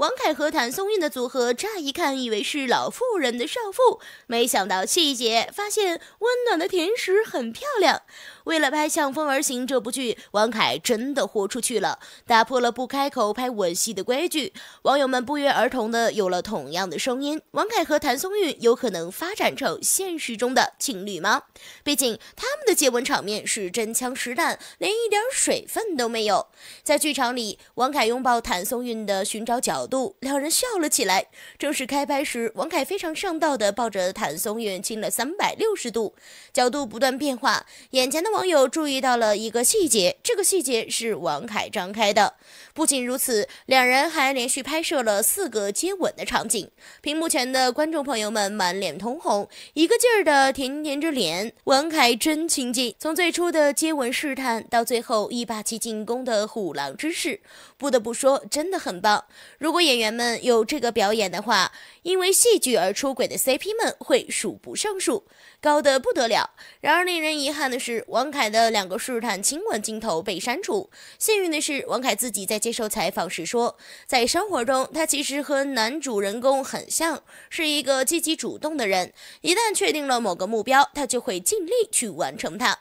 王凯和谭松韵的组合，乍一看以为是老妇人的少妇，没想到细节发现温暖的甜食很漂亮。为了拍《向风而行》这部剧，王凯真的豁出去了，打破了不开口拍吻戏的规矩。网友们不约而同的有了同样的声音：王凯和谭松韵有可能发展成现实中的情侣吗？毕竟他们的接吻场面是真枪实弹，连一点水分都没有。在剧场里，王凯拥抱谭松韵的寻找角。度两人笑了起来。正式开拍时，王凯非常上道的抱着谭松韵亲了三百六十度，角度不断变化。眼前的网友注意到了一个细节，这个细节是王凯张开的。不仅如此，两人还连续拍摄了四个接吻的场景。屏幕前的观众朋友们满脸通红，一个劲儿的甜甜着脸。王凯真亲近，从最初的接吻试探，到最后一霸气进攻的虎狼之势，不得不说真的很棒。如如果演员们有这个表演的话，因为戏剧而出轨的 CP 们会数不胜数，高的不得了。然而令人遗憾的是，王凯的两个试探亲吻镜头被删除。幸运的是，王凯自己在接受采访时说，在生活中他其实和男主人公很像，是一个积极主动的人。一旦确定了某个目标，他就会尽力去完成它。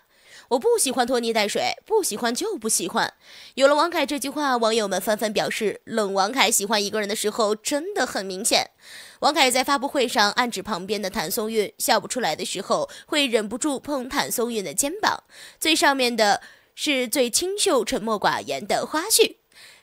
我不喜欢拖泥带水，不喜欢就不喜欢。有了王凯这句话，网友们纷纷表示：冷王凯喜欢一个人的时候真的很明显。王凯在发布会上暗指旁边的谭松韵笑不出来的时候，会忍不住碰谭松韵的肩膀。最上面的，是最清秀、沉默寡言的花絮。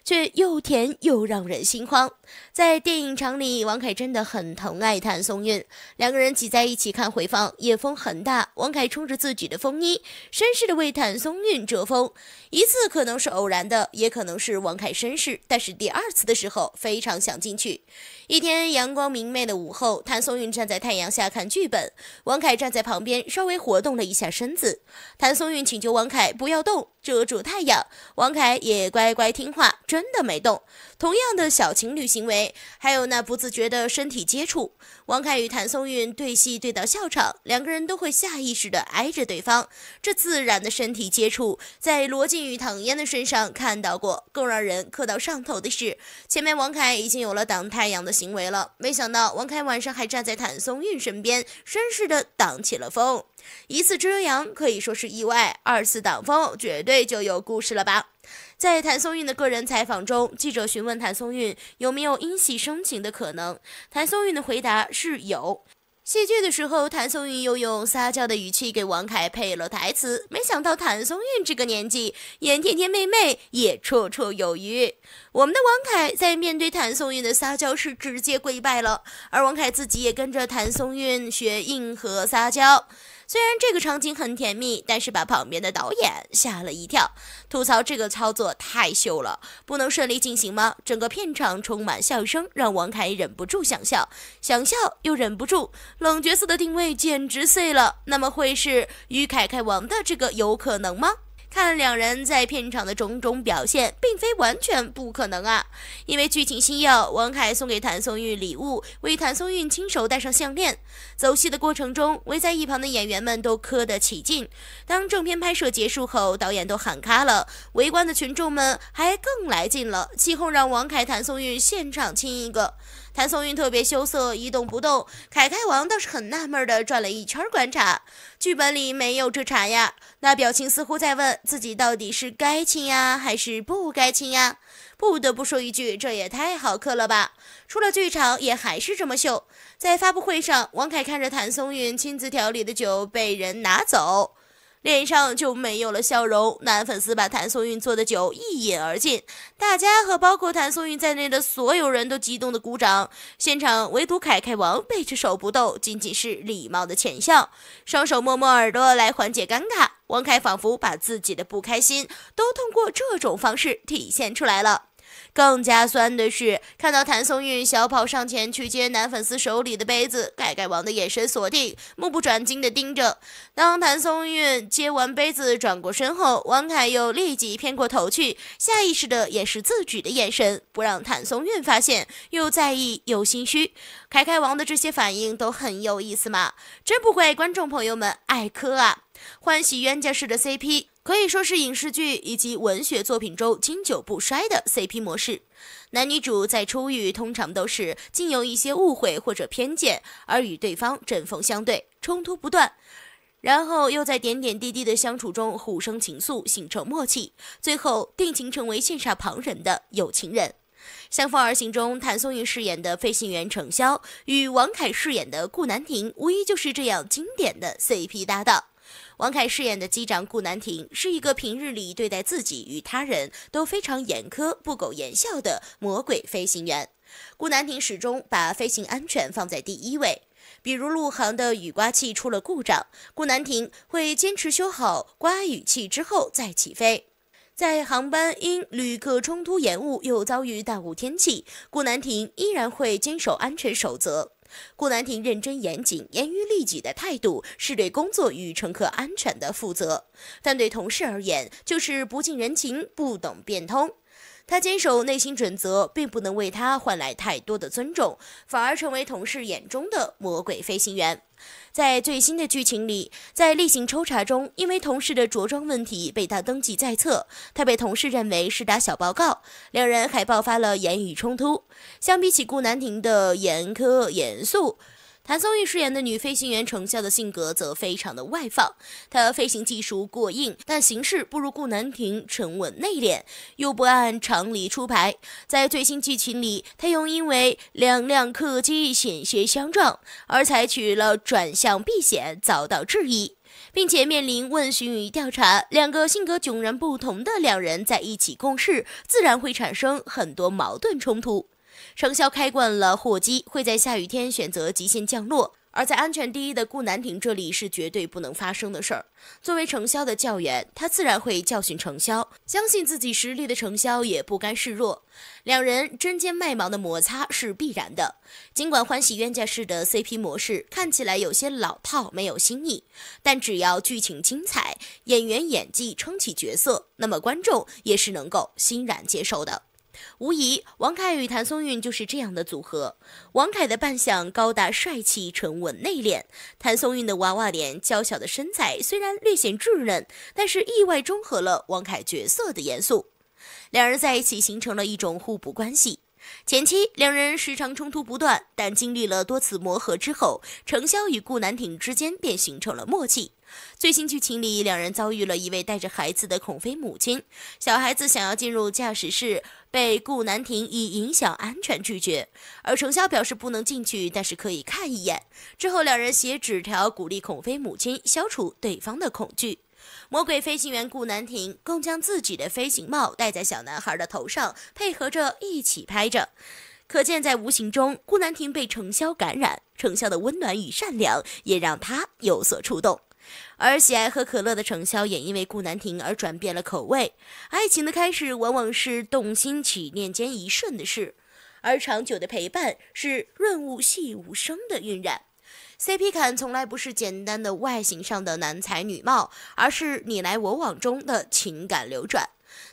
却又甜又让人心慌。在电影场里，王凯真的很疼爱谭松韵，两个人挤在一起看回放。夜风很大，王凯冲着自己的风衣，绅士的为谭松韵遮风。一次可能是偶然的，也可能是王凯绅士，但是第二次的时候非常想进去。一天阳光明媚的午后，谭松韵站在太阳下看剧本，王凯站在旁边稍微活动了一下身子。谭松韵请求王凯不要动，遮住太阳。王凯也乖乖听话。真的没动，同样的小情侣行为，还有那不自觉的身体接触。王凯与谭松韵对戏对到笑场，两个人都会下意识的挨着对方。这自然的身体接触，在罗晋与唐嫣的身上看到过。更让人磕到上头的是，前面王凯已经有了挡太阳的行为了，没想到王凯晚上还站在谭松韵身边，绅士的挡起了风。一次遮阳可以说是意外，二次挡风绝对就有故事了吧。在谭松韵的个人采访中，记者询问谭松韵有没有因戏生情的可能，谭松韵的回答是有。戏剧的时候，谭松韵又用撒娇的语气给王凯配了台词，没想到谭松韵这个年纪演甜甜妹妹也绰绰有余。我们的王凯在面对谭松韵的撒娇时直接跪拜了，而王凯自己也跟着谭松韵学硬核撒娇。虽然这个场景很甜蜜，但是把旁边的导演吓了一跳，吐槽这个操作太秀了，不能顺利进行吗？整个片场充满笑声，让王凯忍不住想笑，想笑又忍不住。冷角色的定位简直碎了。那么会是于凯开王的这个有可能吗？看两人在片场的种种表现，并非完全不可能啊！因为剧情需要，王凯送给谭松韵礼物，为谭松韵亲手戴上项链。走戏的过程中，围在一旁的演员们都磕得起劲。当正片拍摄结束后，导演都喊卡了，围观的群众们还更来劲了，起哄让王凯、谭松韵现场亲一个。谭松韵特别羞涩，一动不动。凯凯王倒是很纳闷的转了一圈观察，剧本里没有这茬呀。那表情似乎在问自己到底是该亲呀还是不该亲呀。不得不说一句，这也太好磕了吧！出了剧场也还是这么秀。在发布会上，王凯看着谭松韵亲自调里的酒被人拿走。脸上就没有了笑容。男粉丝把谭松韵做的酒一饮而尽，大家和包括谭松韵在内的所有人都激动的鼓掌。现场唯独凯凯王背着手不动，仅仅是礼貌的浅笑，双手摸摸耳朵来缓解尴尬。王凯仿佛把自己的不开心都通过这种方式体现出来了。更加酸的是，看到谭松韵小跑上前去接男粉丝手里的杯子，盖盖王的眼神锁定，目不转睛地盯着。当谭松韵接完杯子转过身后，王凯又立即偏过头去，下意识地掩饰自己的眼神，不让谭松韵发现，又在意又心虚。凯凯王的这些反应都很有意思嘛，真不怪观众朋友们爱磕啊，欢喜冤家式的 CP。可以说是影视剧以及文学作品中经久不衰的 CP 模式，男女主在初遇通常都是经有一些误会或者偏见而与对方针锋相对，冲突不断，然后又在点点滴滴的相处中互生情愫，形成默契，最后定情成为羡煞旁人的有情人。《相逢而行》中，谭松韵饰演的飞行员程潇与王凯饰演的顾南亭，无疑就是这样经典的 CP 搭档。王凯饰演的机长顾南亭是一个平日里对待自己与他人都非常严苛、不苟言笑的魔鬼飞行员。顾南亭始终把飞行安全放在第一位，比如陆航的雨刮器出了故障，顾南亭会坚持修好刮雨器之后再起飞。在航班因旅客冲突延误又遭遇大雾天气，顾南亭依然会坚守安全守则。顾南亭认真严谨、严于律己的态度，是对工作与乘客安全的负责；但对同事而言，就是不近人情、不懂变通。他坚守内心准则，并不能为他换来太多的尊重，反而成为同事眼中的魔鬼飞行员。在最新的剧情里，在例行抽查中，因为同事的着装问题被他登记在册，他被同事认为是打小报告，两人还爆发了言语冲突。相比起顾南亭的严苛严肃。谭松韵饰演的女飞行员程潇的性格则非常的外放，她飞行技术过硬，但行事不如顾南亭沉稳内敛，又不按常理出牌。在最新剧情里，她又因为两辆客机险些相撞而采取了转向避险，遭到质疑，并且面临问询与调查。两个性格迥然不同的两人在一起共事，自然会产生很多矛盾冲突。程潇开惯了货机，会在下雨天选择极限降落，而在安全第一的顾南亭这里，是绝对不能发生的事儿。作为程潇的教员，他自然会教训程潇。相信自己实力的程潇也不甘示弱，两人针尖麦芒的摩擦是必然的。尽管欢喜冤家式的 CP 模式看起来有些老套，没有新意，但只要剧情精彩，演员演技撑起角色，那么观众也是能够欣然接受的。无疑，王凯与谭松韵就是这样的组合。王凯的扮相高大帅气、沉稳内敛，谭松韵的娃娃脸、娇小的身材虽然略显稚嫩，但是意外中和了王凯角色的严肃，两人在一起形成了一种互补关系。前期两人时常冲突不断，但经历了多次磨合之后，程潇与顾南亭之间便形成了默契。最新剧情里，两人遭遇了一位带着孩子的孔飞母亲，小孩子想要进入驾驶室，被顾南亭以影响安全拒绝，而程潇表示不能进去，但是可以看一眼。之后两人写纸条鼓励孔飞母亲，消除对方的恐惧。魔鬼飞行员顾南亭更将自己的飞行帽戴在小男孩的头上，配合着一起拍着，可见在无形中顾南亭被程潇感染，程潇的温暖与善良也让他有所触动。而喜爱喝可乐的程潇也因为顾南亭而转变了口味。爱情的开始往往是动心起念间一瞬的事，而长久的陪伴是润物细无声的晕染。CP 感从来不是简单的外形上的男才女貌，而是你来我往中的情感流转。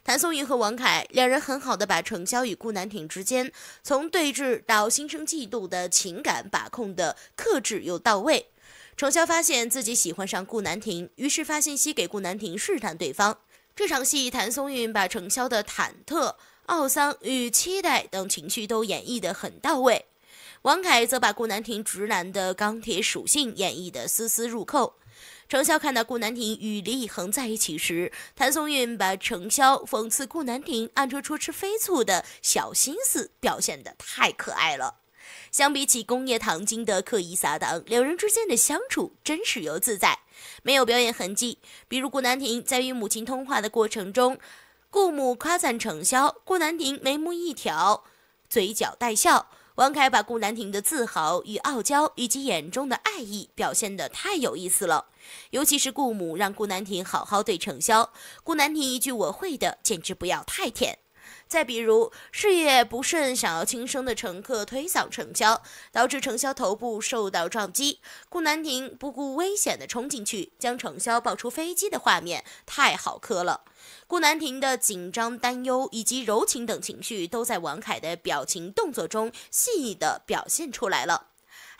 谭松韵和王凯两人很好的把程潇与顾南亭之间从对峙到心生嫉妒的情感把控的克制又到位。程潇发现自己喜欢上顾南亭，于是发信息给顾南亭试探对方。这场戏，谭松韵把程潇的忐忑、懊丧与期待等情绪都演绎得很到位。王凯则把顾南亭直男的钢铁属性演绎得丝丝入扣。程潇看到顾南亭与李以恒在一起时，谭松韵把程潇讽刺顾南亭暗戳戳吃飞醋的小心思表现得太可爱了。相比起工业糖精的刻意撒糖，两人之间的相处真实又自在，没有表演痕迹。比如顾南亭在与母亲通话的过程中，顾母夸赞程潇，顾南亭眉目一挑，嘴角带笑。王凯把顾南亭的自豪与傲娇，以及眼中的爱意表现得太有意思了，尤其是顾母让顾南亭好好对程潇，顾南亭一句我会的，简直不要太甜。再比如，事业不顺、想要轻生的乘客推搡程潇，导致程潇头部受到撞击。顾南亭不顾危险的冲进去，将程潇抱出飞机的画面太好磕了。顾南亭的紧张、担忧以及柔情等情绪，都在王凯的表情动作中细腻的表现出来了。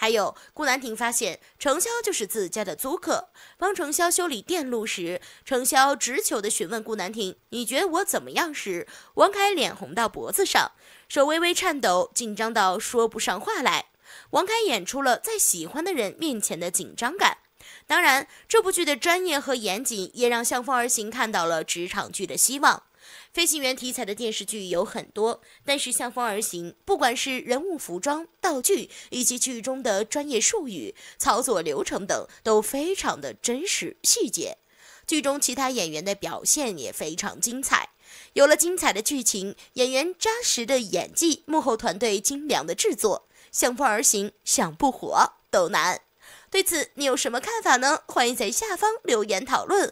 还有，顾南亭发现程潇就是自家的租客，帮程潇修理电路时，程潇直球的询问顾南亭：“你觉得我怎么样？”时，王凯脸红到脖子上，手微微颤抖，紧张到说不上话来。王凯演出了在喜欢的人面前的紧张感。当然，这部剧的专业和严谨也让《向风而行》看到了职场剧的希望。飞行员题材的电视剧有很多，但是《向风而行》不管是人物、服装、道具，以及剧中的专业术语、操作流程等都非常的真实细节。剧中其他演员的表现也非常精彩。有了精彩的剧情，演员扎实的演技，幕后团队精良的制作，《向风而行》想不火都难。对此，你有什么看法呢？欢迎在下方留言讨论。